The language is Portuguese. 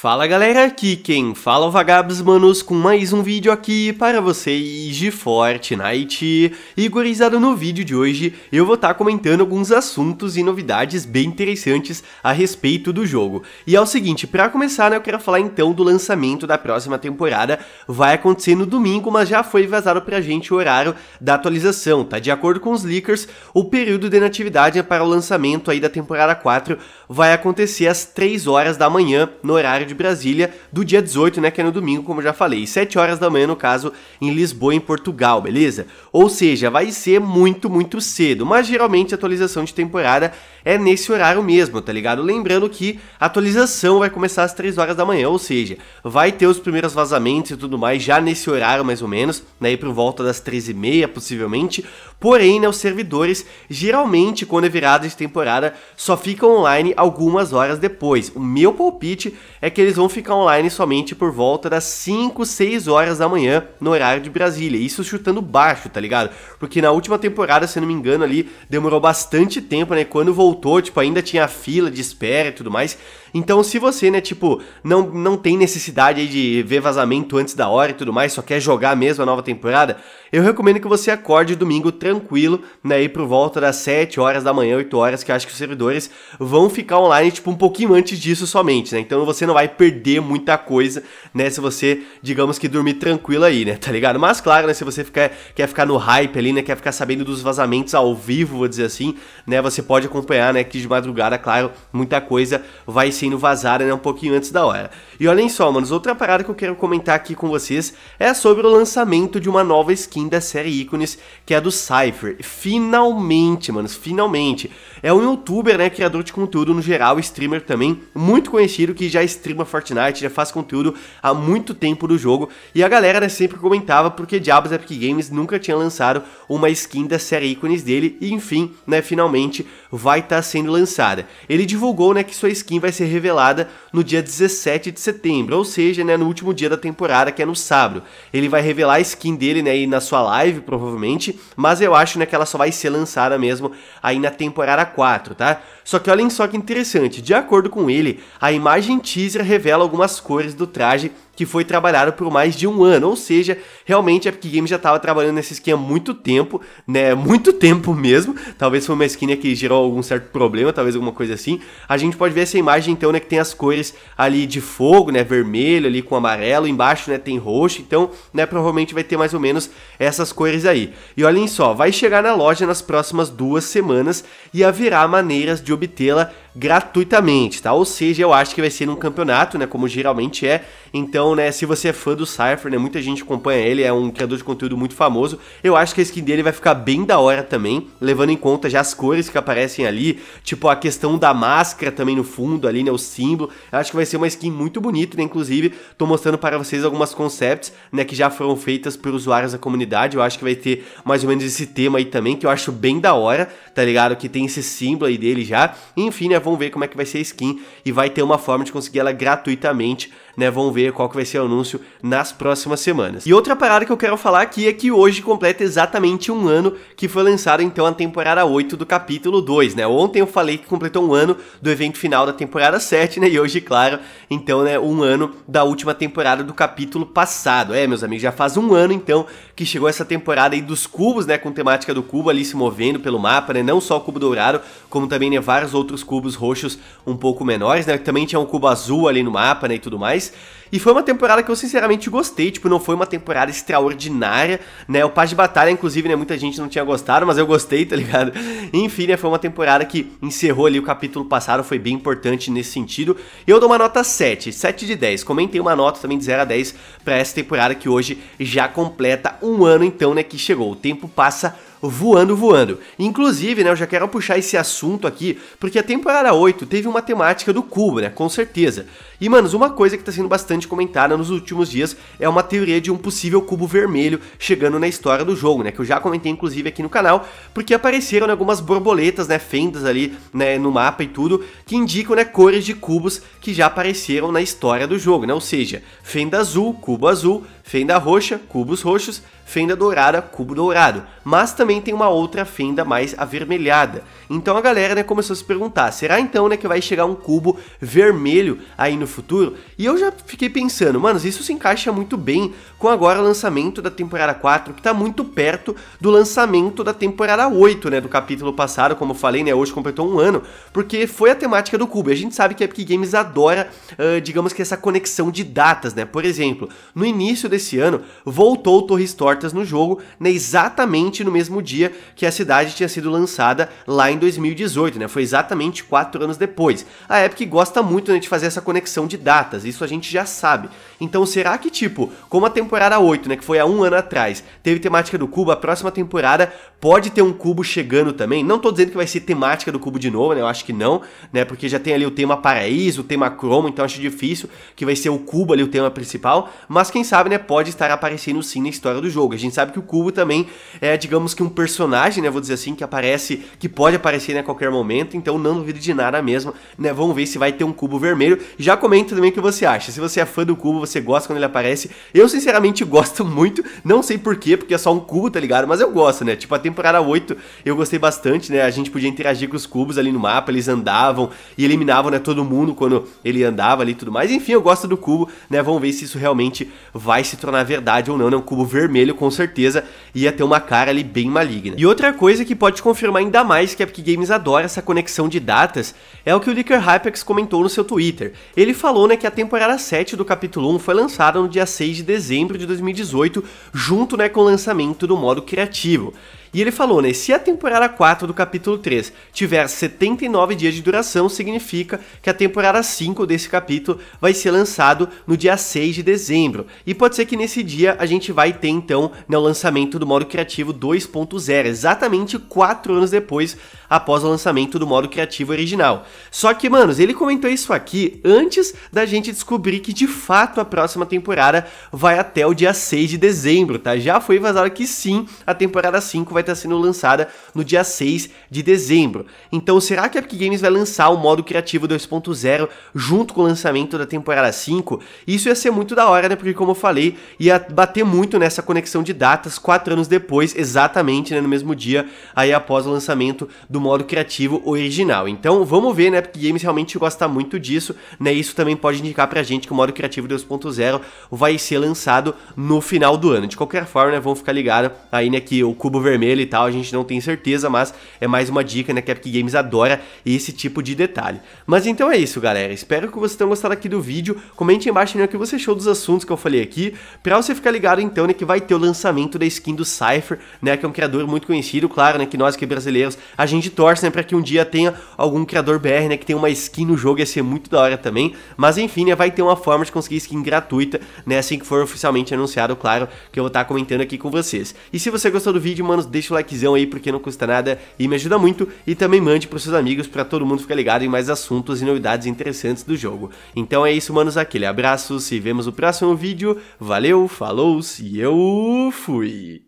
Fala galera, aqui quem fala é o Vagabos Manos com mais um vídeo aqui para vocês de Fortnite. Igorizado no vídeo de hoje eu vou estar tá comentando alguns assuntos e novidades bem interessantes a respeito do jogo. E é o seguinte, para começar né, eu quero falar então do lançamento da próxima temporada, vai acontecer no domingo, mas já foi vazado pra gente o horário da atualização, tá? De acordo com os leakers, o período de natividade para o lançamento aí da temporada 4 vai acontecer às 3 horas da manhã no horário de Brasília, do dia 18, né, que é no domingo, como já falei, e 7 horas da manhã, no caso, em Lisboa, em Portugal, beleza? Ou seja, vai ser muito, muito cedo, mas geralmente a atualização de temporada é nesse horário mesmo, tá ligado? Lembrando que a atualização vai começar às 3 horas da manhã, ou seja, vai ter os primeiros vazamentos e tudo mais já nesse horário mais ou menos, né, e por volta das 13h30 possivelmente, porém, né, os servidores geralmente quando é virada de temporada só ficam online algumas horas depois. O meu palpite é que que eles vão ficar online somente por volta das 5, 6 horas da manhã no horário de Brasília. Isso chutando baixo, tá ligado? Porque na última temporada, se não me engano, ali demorou bastante tempo, né? Quando voltou, tipo, ainda tinha fila de espera e tudo mais. Então, se você, né, tipo, não, não tem necessidade aí de ver vazamento antes da hora e tudo mais, só quer jogar mesmo a nova temporada, eu recomendo que você acorde domingo tranquilo, né, aí por volta das 7 horas da manhã, 8 horas, que eu acho que os servidores vão ficar online, tipo, um pouquinho antes disso somente, né? Então você não vai perder muita coisa, né? Se você, digamos que dormir tranquilo aí, né? Tá ligado? Mas claro, né? Se você ficar, quer ficar no hype ali, né? Quer ficar sabendo dos vazamentos ao vivo, vou dizer assim, né? Você pode acompanhar, né? Que de madrugada, claro, muita coisa vai sendo vazada, né? Um pouquinho antes da hora. E olhem só, manos, outra parada que eu quero comentar aqui com vocês é sobre o lançamento de uma nova skin da série Ícones, que é do Cypher. Finalmente, manos, finalmente. É um youtuber, né? Criador de conteúdo no geral, streamer também, muito conhecido que já streama ama Fortnite, já faz conteúdo há muito tempo do jogo, e a galera né, sempre comentava porque diabos Epic Games nunca tinha lançado uma skin da série ícones dele, e enfim, né, finalmente vai estar tá sendo lançada. Ele divulgou né, que sua skin vai ser revelada no dia 17 de setembro, ou seja, né, no último dia da temporada, que é no sábado. Ele vai revelar a skin dele né, aí na sua live, provavelmente, mas eu acho né, que ela só vai ser lançada mesmo aí na temporada 4, tá? Só que olhem só que interessante, de acordo com ele, a imagem teaser revela algumas cores do traje que foi trabalhado por mais de um ano. Ou seja, realmente a Epic Games já estava trabalhando nesse skin há muito tempo, né? Muito tempo mesmo. Talvez foi uma skin que gerou algum certo problema, talvez alguma coisa assim. A gente pode ver essa imagem então, né, que tem as cores ali de fogo, né, vermelho ali com amarelo, embaixo, né, tem roxo. Então, né, provavelmente vai ter mais ou menos essas cores aí. E olhem só, vai chegar na loja nas próximas duas semanas e haverá maneiras de obtê-la gratuitamente, tá? Ou seja, eu acho que vai ser num campeonato, né? Como geralmente é. Então, né, se você é fã do Cypher, né? Muita gente acompanha ele, é um criador de conteúdo muito famoso. Eu acho que a skin dele vai ficar bem da hora também, levando em conta já as cores que aparecem ali, tipo a questão da máscara também no fundo ali, né? O símbolo. Eu acho que vai ser uma skin muito bonita, né? Inclusive, tô mostrando para vocês algumas concepts, né? Que já foram feitas por usuários da comunidade. Eu acho que vai ter mais ou menos esse tema aí também, que eu acho bem da hora, tá ligado? Que tem esse símbolo aí dele já. Enfim, né? vão ver como é que vai ser a skin e vai ter uma forma de conseguir ela gratuitamente né? ver qual que vai ser o anúncio nas próximas semanas. E outra parada que eu quero falar aqui é que hoje completa exatamente um ano que foi lançada então a temporada 8 do capítulo 2, né? Ontem eu falei que completou um ano do evento final da temporada 7, né? E hoje, claro, então, né, um ano da última temporada do capítulo passado. É, meus amigos, já faz um ano então que chegou essa temporada aí dos cubos, né, com temática do cubo ali se movendo pelo mapa, né? Não só o cubo dourado, como também né, vários outros cubos roxos um pouco menores, né? Também tinha um cubo azul ali no mapa, né, e tudo mais. E foi uma temporada que eu sinceramente gostei, tipo, não foi uma temporada extraordinária, né? O Paz de Batalha, inclusive, né? Muita gente não tinha gostado, mas eu gostei, tá ligado? Enfim, né? Foi uma temporada que encerrou ali o capítulo passado, foi bem importante nesse sentido. Eu dou uma nota 7, 7 de 10. Comentei uma nota também de 0 a 10 pra essa temporada que hoje já completa um ano, então, né? Que chegou. O tempo passa voando, voando. Inclusive, né, eu já quero puxar esse assunto aqui, porque a temporada 8 teve uma temática do cubo, né, com certeza. E, manos, uma coisa que tá sendo bastante comentada nos últimos dias é uma teoria de um possível cubo vermelho chegando na história do jogo, né, que eu já comentei, inclusive, aqui no canal, porque apareceram né, algumas borboletas, né, fendas ali, né, no mapa e tudo, que indicam, né, cores de cubos que já apareceram na história do jogo, né, ou seja, fenda azul, cubo azul, Fenda roxa, cubos roxos, fenda dourada, cubo dourado. Mas também tem uma outra fenda mais avermelhada. Então a galera né, começou a se perguntar, será então né, que vai chegar um cubo vermelho aí no futuro? E eu já fiquei pensando, manos, isso se encaixa muito bem com agora o lançamento da temporada 4, que está muito perto do lançamento da temporada 8, né, do capítulo passado, como eu falei, né, hoje completou um ano, porque foi a temática do cubo. E a gente sabe que a Epic Games adora, uh, digamos que essa conexão de datas, né? Por exemplo, no início desse desse ano, voltou Torres Tortas no jogo, né, exatamente no mesmo dia que a cidade tinha sido lançada lá em 2018, né? Foi exatamente quatro anos depois. A Epic gosta muito né, de fazer essa conexão de datas, isso a gente já sabe. Então será que, tipo, como a temporada 8, né, que foi há um ano atrás, teve temática do cubo, a próxima temporada pode ter um cubo chegando também? Não tô dizendo que vai ser temática do cubo de novo, né? Eu acho que não, né? Porque já tem ali o tema paraíso, o tema cromo, então acho difícil que vai ser o cubo ali o tema principal, mas quem sabe, né, pode estar aparecendo sim na história do jogo. A gente sabe que o Cubo também é, digamos que um personagem, né, vou dizer assim, que aparece, que pode aparecer né, a qualquer momento, então não duvido de nada mesmo, né, vamos ver se vai ter um Cubo vermelho. Já comenta também o que você acha, se você é fã do Cubo, você gosta quando ele aparece, eu sinceramente gosto muito, não sei porquê, porque é só um Cubo, tá ligado, mas eu gosto, né, tipo a temporada 8 eu gostei bastante, né, a gente podia interagir com os Cubos ali no mapa, eles andavam e eliminavam, né, todo mundo quando ele andava ali e tudo mais, enfim, eu gosto do Cubo, né, vamos ver se isso realmente vai se tornar verdade ou não, né? Um cubo vermelho, com certeza, ia ter uma cara ali bem maligna. E outra coisa que pode confirmar ainda mais que a Epic Games adora essa conexão de datas é o que o Licker Hypex comentou no seu Twitter. Ele falou, né, que a temporada 7 do capítulo 1 foi lançada no dia 6 de dezembro de 2018, junto, né, com o lançamento do modo criativo. E ele falou, né, se a temporada 4 do capítulo 3 tiver 79 dias de duração, significa que a temporada 5 desse capítulo vai ser lançado no dia 6 de dezembro. E pode ser que nesse dia a gente vai ter então né, o lançamento do modo criativo 2.0, exatamente 4 anos depois após o lançamento do modo criativo original. Só que, manos, ele comentou isso aqui antes da gente descobrir que de fato a próxima temporada vai até o dia 6 de dezembro, tá? Já foi vazado que sim, a temporada 5 vai vai estar sendo lançada no dia 6 de dezembro. Então, será que a Epic Games vai lançar o modo criativo 2.0 junto com o lançamento da temporada 5? Isso ia ser muito da hora, né? Porque, como eu falei, ia bater muito nessa conexão de datas quatro anos depois, exatamente, né? No mesmo dia, aí após o lançamento do modo criativo original. Então, vamos ver, né? A Epic Games realmente gosta muito disso, né? Isso também pode indicar pra gente que o modo criativo 2.0 vai ser lançado no final do ano. De qualquer forma, né? Vamos ficar ligados aí, né? Que o cubo vermelho e tal, a gente não tem certeza, mas é mais uma dica, né? Que a Epic Games adora esse tipo de detalhe. Mas então é isso, galera. Espero que vocês tenham gostado aqui do vídeo. Comente embaixo né, o que você achou dos assuntos que eu falei aqui, pra você ficar ligado então, né, que vai ter o lançamento da skin do Cypher, né, que é um criador muito conhecido, claro, né, que nós que brasileiros, a gente torce, né, pra que um dia tenha algum criador BR, né, que tenha uma skin no jogo, ia ser muito da hora também, mas enfim, né, vai ter uma forma de conseguir skin gratuita, né, assim que for oficialmente anunciado, claro, que eu vou estar tá comentando aqui com vocês. E se você gostou do vídeo, mano, deixa deixa o likezão aí porque não custa nada e me ajuda muito e também mande para seus amigos para todo mundo ficar ligado em mais assuntos e novidades interessantes do jogo. Então é isso, manos, aquele abraço, se vemos no próximo vídeo. Valeu, falou e eu fui.